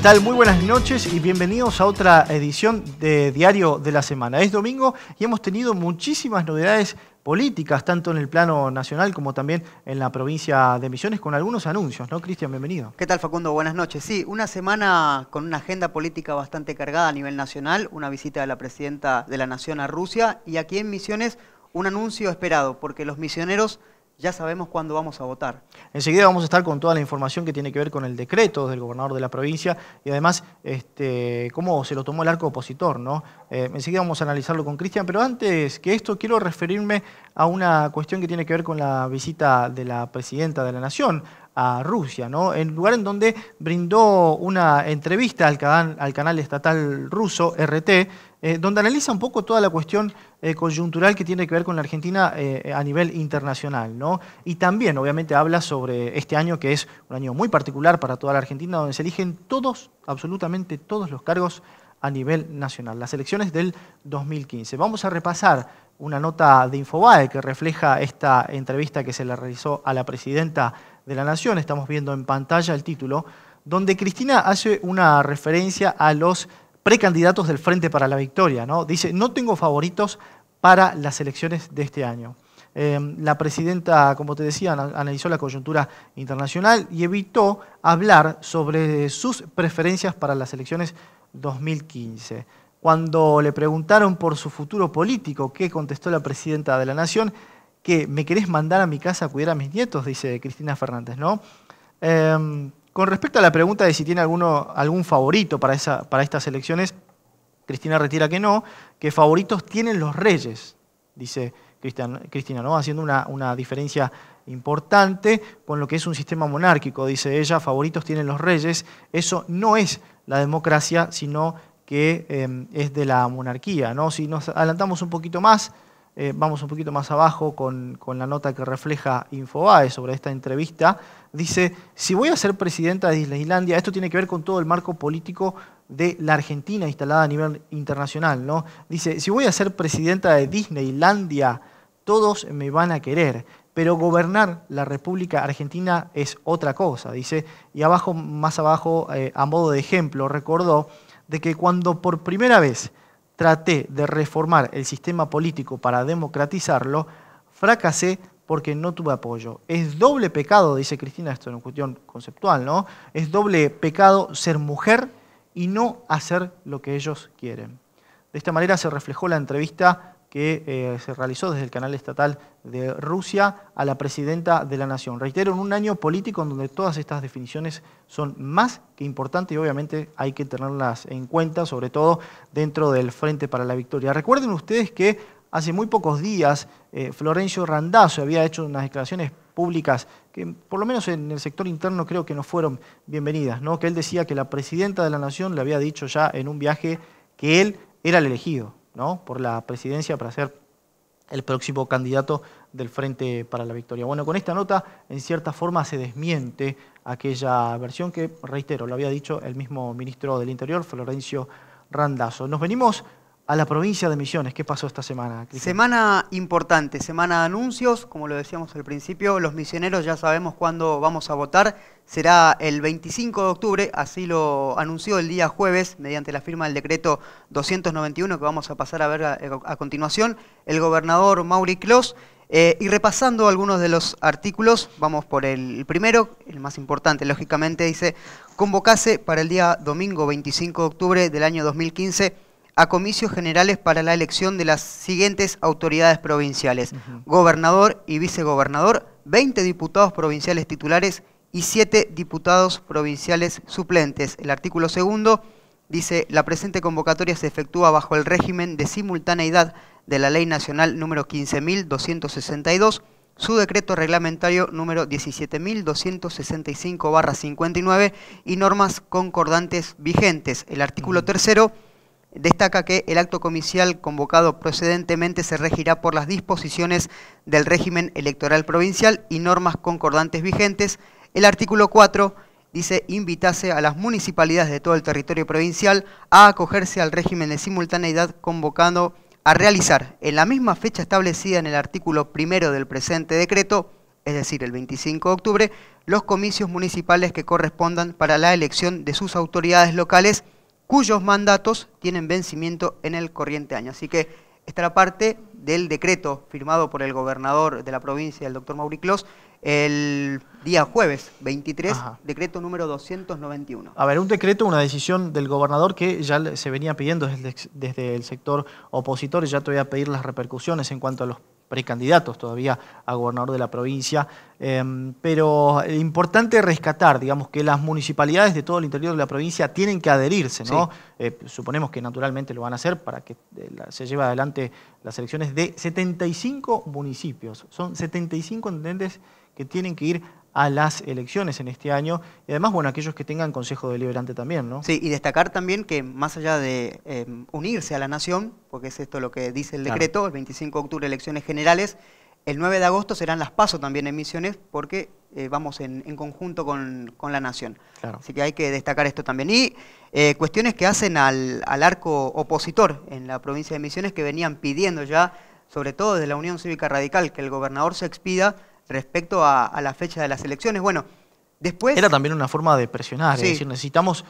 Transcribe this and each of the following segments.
¿Qué tal? Muy buenas noches y bienvenidos a otra edición de Diario de la Semana. Es domingo y hemos tenido muchísimas novedades políticas, tanto en el plano nacional como también en la provincia de Misiones, con algunos anuncios, ¿no? Cristian, bienvenido. ¿Qué tal, Facundo? Buenas noches. Sí, una semana con una agenda política bastante cargada a nivel nacional, una visita de la presidenta de la Nación a Rusia y aquí en Misiones un anuncio esperado, porque los misioneros ya sabemos cuándo vamos a votar. Enseguida vamos a estar con toda la información que tiene que ver con el decreto del gobernador de la provincia y además este, cómo se lo tomó el arco opositor. ¿no? Eh, enseguida vamos a analizarlo con Cristian, pero antes que esto quiero referirme a una cuestión que tiene que ver con la visita de la presidenta de la Nación a Rusia, ¿no? En lugar en donde brindó una entrevista al canal estatal ruso RT, eh, donde analiza un poco toda la cuestión eh, coyuntural que tiene que ver con la Argentina eh, a nivel internacional. ¿no? Y también, obviamente, habla sobre este año que es un año muy particular para toda la Argentina, donde se eligen todos, absolutamente todos los cargos a nivel nacional, las elecciones del 2015. Vamos a repasar una nota de Infobae que refleja esta entrevista que se le realizó a la presidenta de la Nación, estamos viendo en pantalla el título, donde Cristina hace una referencia a los precandidatos del Frente para la Victoria. ¿no? Dice, no tengo favoritos para las elecciones de este año. Em, la presidenta, como te decía, analizó la coyuntura internacional y evitó hablar sobre sus preferencias para las elecciones 2015. Cuando le preguntaron por su futuro político, ¿qué contestó la presidenta de la Nación? Que me querés mandar a mi casa a cuidar a mis nietos, dice Cristina Fernández, ¿no? Em, con respecto a la pregunta de si tiene algún favorito para, esa, para estas elecciones, Cristina retira que no, que favoritos tienen los reyes, dice Cristina, ¿no? haciendo una, diferencia importante con lo que es un sistema monárquico, dice ella, favoritos tienen los reyes, eso no es la democracia, sino que eh, es de la monarquía. ¿no? Si nos adelantamos un poquito más, eh, vamos un poquito más abajo con, la nota que refleja Infobae sobre esta entrevista, dice, si voy a ser presidenta de Disneylandia, esto tiene que ver con todo el marco político de la Argentina instalada a nivel internacional, ¿no? Dice, si voy a ser presidenta de Disneylandia, todos me van a querer, pero gobernar la República Argentina es otra cosa, dice, y abajo, más abajo, eh, a modo de ejemplo, recordó de que cuando por primera vez traté de reformar el sistema político para democratizarlo, fracasé porque no tuve apoyo. Es doble pecado, dice Cristina, esto es una cuestión conceptual, ¿no? Es doble pecado ser mujer y no hacer lo que ellos quieren. De esta manera se reflejó la entrevista que eh, se realizó desde el canal estatal de Rusia a la presidenta de la Nación. Reitero, en un año político en donde todas estas definiciones son más que importantes y obviamente hay que tenerlas en cuenta, sobre todo dentro del Frente para la Victoria. Recuerden ustedes que hace muy pocos días eh, Florencio Randazzo había hecho unas declaraciones públicas que por lo menos en el sector interno creo que no fueron bienvenidas, ¿no? que él decía que la presidenta de la Nación le había dicho ya en un viaje que él era el elegido, ¿no? por la presidencia para ser el próximo candidato del Frente para la Victoria. Bueno, con esta nota, en cierta forma, se desmiente aquella versión que, reitero, lo había dicho el mismo ministro del Interior, Florencio Randazo. Nos venimos a la provincia de Misiones. ¿Qué pasó esta semana? Semana importante, semana de anuncios, como lo decíamos al principio, los misioneros ya sabemos cuándo vamos a votar, será el 25 de octubre, así lo anunció el día jueves mediante la firma del decreto 291 que vamos a pasar a ver a, continuación, el gobernador Mauri Clos. Eh, y repasando algunos de los artículos, vamos por el primero, el más importante, lógicamente, dice, convocase para el día domingo 25 de octubre del año 2015 a comicios generales para la elección de las siguientes autoridades provinciales, gobernador y vicegobernador, 20 diputados provinciales titulares y 7 diputados provinciales suplentes. El artículo segundo dice, la presente convocatoria se efectúa bajo el régimen de simultaneidad de la Ley Nacional número 15.262, su decreto reglamentario número 17.265-59 y normas concordantes vigentes. El artículo tercero destaca que el acto comicial convocado procedentemente se regirá por las disposiciones del régimen electoral provincial y normas concordantes vigentes. El artículo 4 dice invitase a las municipalidades de todo el territorio provincial a acogerse al régimen de simultaneidad convocando a realizar en la misma fecha establecida en el artículo primero del presente decreto, es decir, el 25 de octubre, los comicios municipales que correspondan para la elección de sus autoridades locales cuyos mandatos tienen vencimiento en el corriente año. Así que esta la parte del decreto firmado por el gobernador de la provincia, el doctor Mauri el día jueves 23, decreto número 291. A ver, un decreto, una decisión del gobernador que ya se venía pidiendo desde, desde el sector opositor, y ya te voy a pedir las repercusiones en cuanto a los precandidatos todavía a gobernador de la provincia. Em, pero importante rescatar, digamos, que las municipalidades de todo el interior de la provincia tienen que adherirse, ¿no? Eh, suponemos que naturalmente lo van a hacer para que eh, se lleve adelante las elecciones de 75 municipios. Son 75 intendentes que tienen que ir a las elecciones en este año y además, bueno, aquellos que tengan Consejo Deliberante también, ¿no? Sí, y destacar también que más allá de em, unirse a la Nación, porque es esto lo que dice el decreto, el 25 de octubre elecciones generales, el 9 de agosto serán las PASO también en Misiones porque eh, vamos en, conjunto con, la Nación. Así que hay que destacar esto también. Y eh, cuestiones que hacen al, al arco opositor en la provincia de Misiones que venían pidiendo ya, sobre todo desde la Unión Cívica Radical, que el gobernador se expida respecto a, la fecha de las elecciones. Bueno, después... Era también una forma de presionar, es decir, necesitamos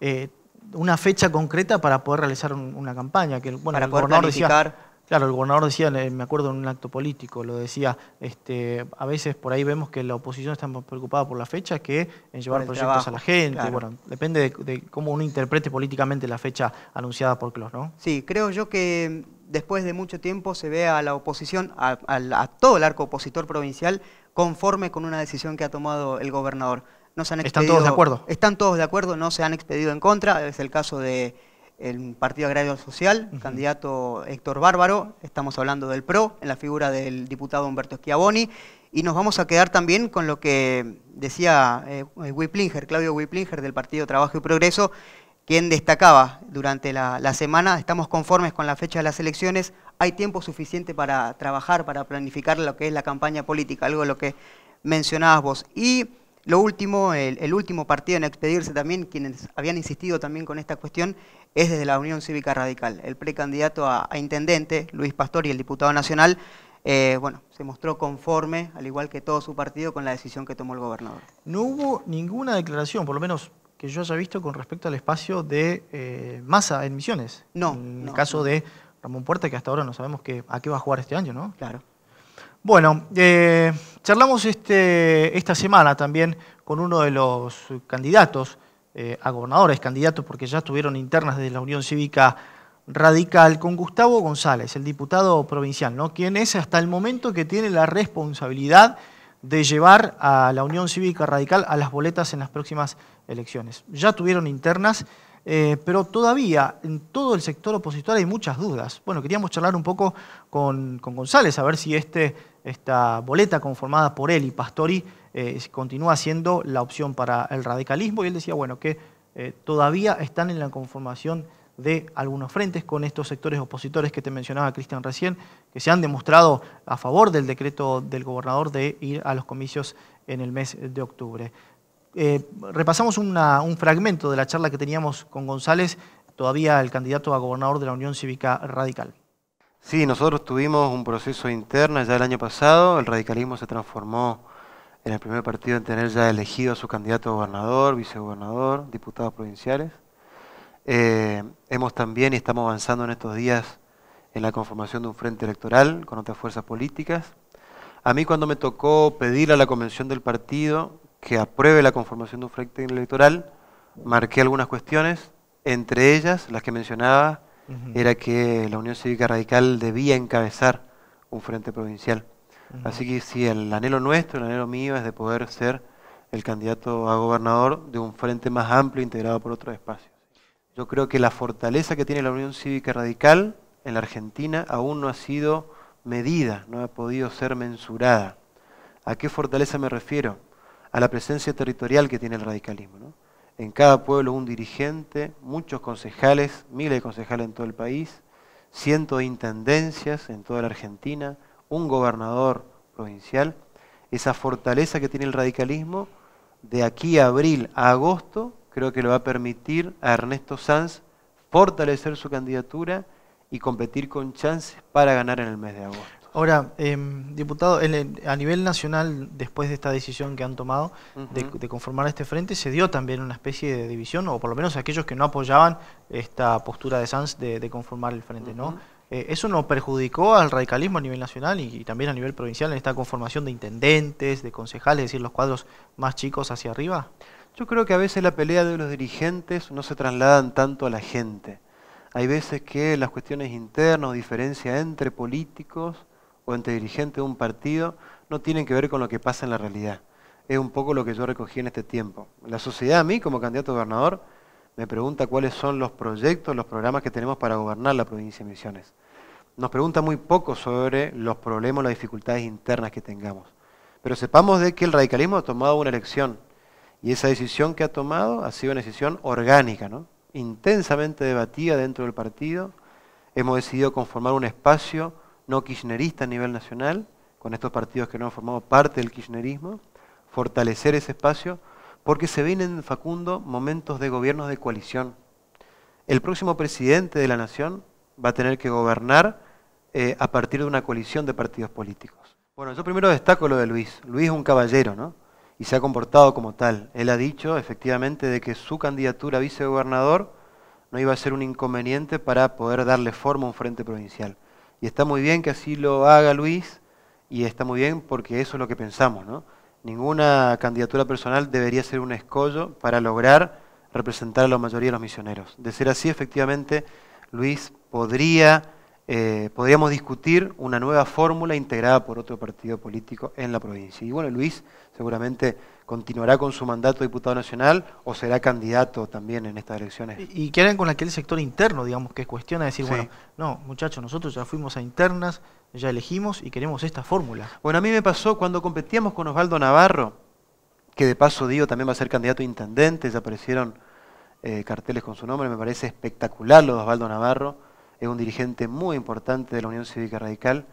eh, una fecha concreta para poder realizar una campaña. Que, bueno, para poder Claro, el gobernador decía, eh, me acuerdo en un acto político, lo decía, este, a veces por ahí vemos que la oposición está más preocupada por la fecha que en llevar proyectos a la gente. Bueno, depende de, cómo uno interprete políticamente la fecha anunciada por CLOS, ¿no? Sí, creo yo que después de mucho tiempo se ve a la oposición, a, todo el arco opositor provincial, conforme con una decisión que ha tomado el gobernador. No ¿Están todos de acuerdo? Están todos de acuerdo, no se han expedido en contra, es el caso de el Partido Agrario Social, candidato Héctor Bárbaro, estamos hablando del PRO, en la figura del diputado Humberto Schiavoni, y nos vamos a quedar también con lo que decía eh, Claudio Wiplinger del Partido Trabajo y Progreso, quien destacaba durante la, la semana, estamos conformes con la fecha de las elecciones, hay tiempo suficiente para trabajar, para planificar lo que es la campaña política, algo de lo que mencionabas vos. Y lo último, el, último partido en expedirse también, quienes habían insistido también con esta cuestión, es desde la Unión Cívica Radical. El precandidato a, intendente, Luis Pastor, y el diputado nacional, eh, bueno, se mostró conforme, al igual que todo su partido, con la decisión que tomó el gobernador. No hubo ninguna declaración, por lo menos que yo haya visto, con respecto al espacio de eh, masa en Misiones. No. En el caso de Ramón Puerta, que hasta ahora no sabemos que, a qué va a jugar este año, ¿no? Claro. Bueno, eh, charlamos este, esta semana también con uno de los candidatos eh, a gobernadores, candidatos porque ya estuvieron internas desde la Unión Cívica Radical, con Gustavo González, el diputado provincial, ¿no? quien es hasta el momento que tiene la responsabilidad de llevar a la Unión Cívica Radical a las boletas en las próximas elecciones. Ya tuvieron internas. Eh, pero todavía en todo el sector opositor hay muchas dudas. Bueno, queríamos charlar un poco con, González, a ver si este, esta boleta conformada por él y Pastori eh, continúa siendo la opción para el radicalismo. Y él decía, bueno, que eh, todavía están en la conformación de algunos frentes con estos sectores opositores que te mencionaba Cristian recién, que se han demostrado a favor del decreto del gobernador de ir a los comicios en el mes de octubre. Eh, repasamos un fragmento de la charla que teníamos con González, todavía el candidato a gobernador de la Unión Cívica Radical. Sí, nosotros tuvimos un proceso interno ya el año pasado, el radicalismo se transformó en el primer partido en tener ya elegido a su candidato a gobernador, vicegobernador, diputados provinciales. Eh, hemos también y estamos avanzando en estos días en la conformación de un frente electoral con otras fuerzas políticas. A mí cuando me tocó pedir a la convención del partido que apruebe la conformación de un frente electoral, marqué algunas cuestiones, entre ellas las que mencionaba, era que la Unión Cívica Radical debía encabezar un frente provincial. Así que si el anhelo nuestro, el anhelo mío es de poder ser el candidato a gobernador de un frente más amplio integrado por otros espacios. Yo creo que la fortaleza que tiene la Unión Cívica Radical en la Argentina aún no ha sido medida, no ha podido ser mensurada. ¿A qué fortaleza me refiero? a la presencia territorial que tiene el radicalismo. En cada pueblo un dirigente, muchos concejales, miles de concejales en todo el país, cientos de intendencias en toda la Argentina, un gobernador provincial. Esa fortaleza que tiene el radicalismo, de aquí a abril a agosto, creo que le va a permitir a Ernesto Sanz fortalecer su candidatura y competir con chances para ganar en el mes de agosto. Ahora, em, diputado, a nivel nacional, después de esta decisión que han tomado de, conformar este frente, se dio también una especie de división, o por lo menos aquellos que no apoyaban esta postura de Sanz de, conformar el frente, ¿no? Eh, ¿Eso no perjudicó al radicalismo a nivel nacional y, también a nivel provincial en esta conformación de intendentes, de concejales, es decir, los cuadros más chicos hacia arriba? Yo creo que a veces la pelea de los dirigentes no se trasladan tanto a la gente. Hay veces que las cuestiones internas, diferencia entre políticos, o entre dirigentes de un partido no tienen que ver con lo que pasa en la realidad. Es un poco lo que yo recogí en este tiempo. La sociedad a mí, como candidato a gobernador, me pregunta cuáles son los proyectos, los programas que tenemos para gobernar la provincia de Misiones. Nos pregunta muy poco sobre los problemas, las dificultades internas que tengamos. Pero sepamos de que el radicalismo ha tomado una elección y esa decisión que ha tomado ha sido una decisión orgánica, ¿no? intensamente debatida dentro del partido. Hemos decidido conformar un espacio no kirchnerista a nivel nacional, con estos partidos que no han formado parte del kirchnerismo, fortalecer ese espacio, porque se vienen, Facundo, momentos de gobiernos de coalición. El próximo presidente de la nación va a tener que gobernar eh, a partir de una coalición de partidos políticos. Bueno, yo primero destaco lo de Luis. Luis es un caballero, ¿no? Y se ha comportado como tal. Él ha dicho, efectivamente, de que su candidatura a vicegobernador no iba a ser un inconveniente para poder darle forma a un frente provincial. Y está muy bien que así lo haga Luis, y está muy bien porque eso es lo que pensamos, ¿no? Ninguna candidatura personal debería ser un escollo para lograr representar a la mayoría de los misioneros. De ser así, efectivamente, Luis podría eh, podríamos discutir una nueva fórmula integrada por otro partido político en la provincia. Y bueno, Luis seguramente continuará con su mandato de diputado nacional o será candidato también en estas elecciones. Y, qué harán con aquel sector interno, digamos, que cuestiona decir, bueno, no, muchachos, nosotros ya fuimos a internas, ya elegimos y queremos esta fórmula. Bueno, a mí me pasó cuando competíamos con Osvaldo Navarro, que de paso digo, también va a ser candidato a intendente, ya aparecieron eh, carteles con su nombre, me parece espectacular lo de Osvaldo Navarro es un dirigente muy importante de la Unión Cívica Radical.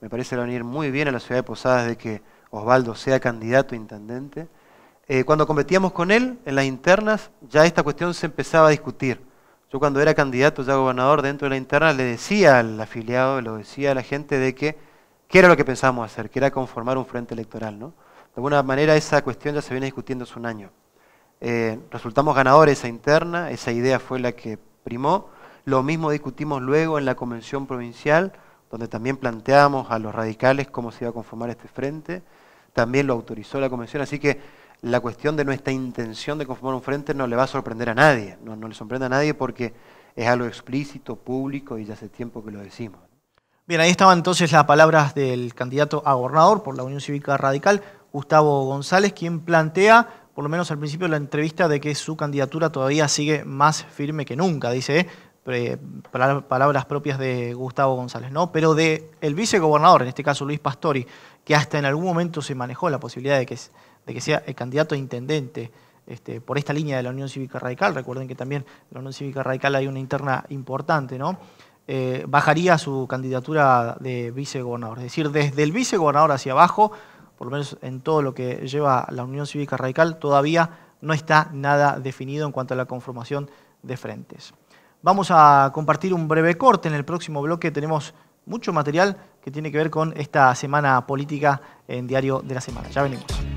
Me parece que va a venir muy bien a la ciudad de Posadas de que Osvaldo sea candidato a intendente. Eh, cuando competíamos con él en las internas, ya esta cuestión se empezaba a discutir. Yo cuando era candidato ya gobernador dentro de la interna le decía al afiliado, le decía a la gente de que qué era lo que pensábamos hacer, que era conformar un frente electoral. ¿no? De alguna manera esa cuestión ya se viene discutiendo hace un año. Eh, resultamos ganadores esa interna, esa idea fue la que primó lo mismo discutimos luego en la convención provincial, donde también planteamos a los radicales cómo se iba a conformar este frente. También lo autorizó la convención, así que la cuestión de nuestra intención de conformar un frente no le va a sorprender a nadie, no, le sorprende a nadie porque es algo explícito, público y ya hace tiempo que lo decimos. Bien, ahí estaban entonces las palabras del candidato a gobernador por la Unión Cívica Radical, Gustavo González, quien plantea, por lo menos al principio de la entrevista, de que su candidatura todavía sigue más firme que nunca. Dice, palabras propias de Gustavo González, ¿no? pero de el vicegobernador, en este caso Luis Pastori, que hasta en algún momento se manejó la posibilidad de que, sea el candidato a intendente este, por esta línea de la Unión Cívica Radical, recuerden que también en la Unión Cívica Radical hay una interna importante, ¿no? Eh, bajaría su candidatura de vicegobernador. Es decir, desde el vicegobernador hacia abajo, por lo menos en todo lo que lleva la Unión Cívica Radical, todavía no está nada definido en cuanto a la conformación de frentes. Vamos a compartir un breve corte. En el próximo bloque tenemos mucho material que tiene que ver con esta semana política en Diario de la Semana. Ya venimos.